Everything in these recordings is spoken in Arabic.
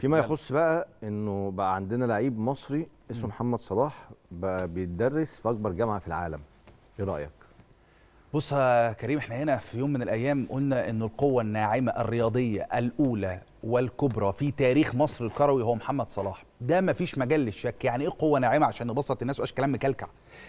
فيما يخص بقى انه بقى عندنا لعيب مصري اسمه محمد صلاح بقى بيتدرس في اكبر جامعه في العالم ايه رايك بص يا كريم احنا هنا في يوم من الايام قلنا ان القوه الناعمه الرياضيه الاولى والكبرى في تاريخ مصر الكروي هو محمد صلاح ده مفيش مجال للشك يعني ايه قوه ناعمه عشان نبسط الناس واش كلام مكلكع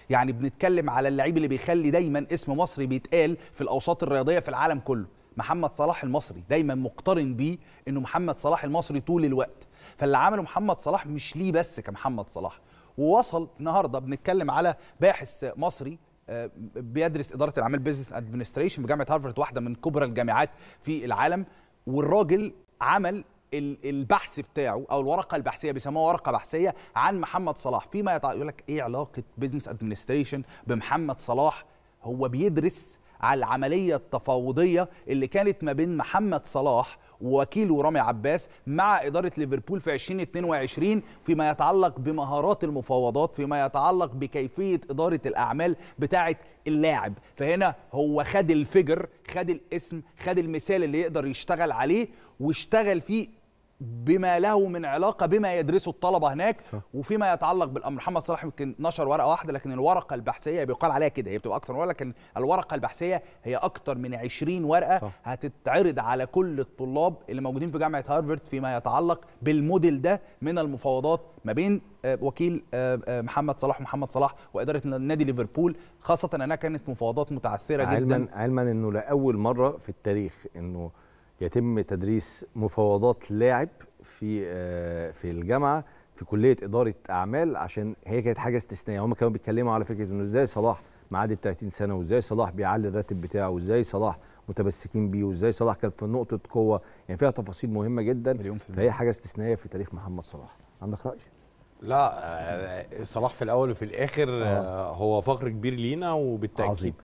يعني بنتكلم على اللعيب اللي بيخلي دايما اسم مصر بيتقال في الاوساط الرياضيه في العالم كله محمد صلاح المصري دايما مقترن بيه انه محمد صلاح المصري طول الوقت فاللي عمله محمد صلاح مش ليه بس كمحمد صلاح ووصل النهارده بنتكلم على باحث مصري آه، بيدرس اداره الاعمال بزنس ادمنستريشن بجامعه هارفارد واحده من كبرى الجامعات في العالم والراجل عمل البحث بتاعه او الورقه البحثيه بيسموها ورقه بحثيه عن محمد صلاح فيما يقول لك ايه علاقه بزنس ادمنستريشن بمحمد صلاح هو بيدرس على العملية التفاوضية اللي كانت ما بين محمد صلاح ووكيله رامي عباس مع إدارة ليفربول في 2022 فيما يتعلق بمهارات المفاوضات فيما يتعلق بكيفية إدارة الأعمال بتاعة اللاعب فهنا هو خد الفجر خد الاسم خد المثال اللي يقدر يشتغل عليه واشتغل فيه بما له من علاقه بما يدرسه الطلبه هناك صح. وفيما يتعلق بالامر محمد صلاح يمكن نشر ورقه واحده لكن الورقه البحثيه بيقال عليها كده هي بتبقى اكثر ورقه لكن الورقه البحثيه هي اكثر من 20 ورقه صح. هتتعرض على كل الطلاب اللي موجودين في جامعه هارفرد فيما يتعلق بالموديل ده من المفاوضات ما بين آه، وكيل آه، آه، محمد صلاح ومحمد صلاح واداره نادي ليفربول خاصه انها كانت مفاوضات متعثره علماً جدا علما علما انه لاول مره في التاريخ انه يتم تدريس مفاوضات لاعب في آه، في الجامعه في كليه اداره اعمال عشان هي كانت حاجه استثنائيه هم كانوا بيتكلموا على فكره انه ازاي صلاح معاد ال 30 سنه وازاي صلاح بيعلي الراتب بتاعه وازاي صلاح متمسكين بيه وازاي صلاح كان في نقطه قوه يعني فيها تفاصيل مهمه جدا فهي حاجه استثنائيه في تاريخ محمد صلاح عندك راي لا آه، صلاح في الاول وفي الاخر آه. آه، هو فخر كبير لينا وبالتاكيد عظيم.